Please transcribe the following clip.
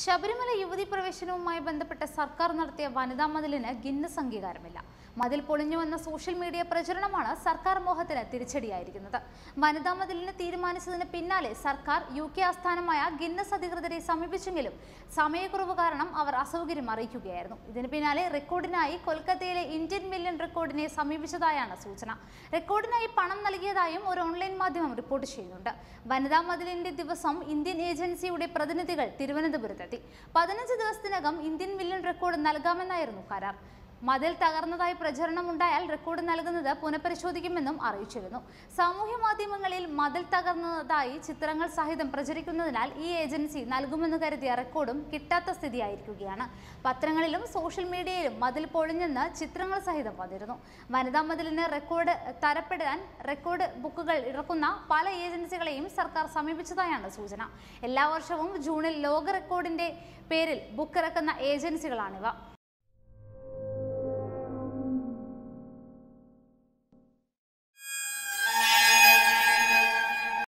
ശബരിമല യുവതി പ്രവേശനവുമായി ബന്ധപ്പെട്ട് സർക്കാർ നടത്തിയ വനിതാ മതിലിന് ഗിന്നസ് അംഗീകാരമില്ല മതിൽ പൊളിഞ്ഞു വന്ന സോഷ്യൽ മീഡിയ പ്രചരണമാണ് സർക്കാർ മോഹത്തിന് തിരിച്ചടിയായിരിക്കുന്നത് വനിതാ മതിലിന് തീരുമാനിച്ചതിന് പിന്നാലെ സർക്കാർ യു കെ ആസ്ഥാനമായ ഗിന്നസ് അധികൃതരെ സമീപിച്ചെങ്കിലും സമയക്കുറവ് കാരണം അവർ അസൗകര്യം അറിയിക്കുകയായിരുന്നു ഇതിന് പിന്നാലെ റെക്കോർഡിനായി കൊൽക്കത്തയിലെ ഇന്ത്യൻ മില്യൺ റെക്കോർഡിനെ സമീപിച്ചതായാണ് സൂചന റെക്കോർഡിനായി പണം നൽകിയതായും ഒരു ഓൺലൈൻ മാധ്യമം റിപ്പോർട്ട് ചെയ്യുന്നുണ്ട് വനിതാ മതിലിന്റെ ദിവസം ഇന്ത്യൻ ഏജൻസിയുടെ പ്രതിനിധികൾ തിരുവനന്തപുരത്തെത്തി പതിനഞ്ച് ദിവസത്തിനകം ഇന്ത്യൻ മില്യൺ റെക്കോർഡ് നൽകാമെന്നായിരുന്നു കരാർ മതിൽ തകർന്നതായി പ്രചരണമുണ്ടായാൽ റെക്കോർഡ് നൽകുന്നത് പുനഃപരിശോധിക്കുമെന്നും അറിയിച്ചിരുന്നു സാമൂഹ്യ മാധ്യമങ്ങളിൽ മതിൽ തകർന്നതായി ചിത്രങ്ങൾ സഹിതം പ്രചരിക്കുന്നതിനാൽ ഈ ഏജൻസി നൽകുമെന്ന് കരുതിയ റെക്കോർഡും കിട്ടാത്ത സ്ഥിതിയായിരിക്കുകയാണ് പത്രങ്ങളിലും സോഷ്യൽ മീഡിയയിലും മതിൽ പൊളിഞ്ഞെന്ന് ചിത്രങ്ങൾ സഹിതം വന്നിരുന്നു വനിതാ മതിലിന് റെക്കോർഡ് തരപ്പെടാൻ റെക്കോർഡ് ബുക്കുകൾ ഇറക്കുന്ന പല ഏജൻസികളെയും സർക്കാർ സമീപിച്ചതായാണ് സൂചന എല്ലാ വർഷവും ജൂണിൽ ലോക റെക്കോർഡിന്റെ പേരിൽ ബുക്ക് ഇറക്കുന്ന ഏജൻസികളാണിവ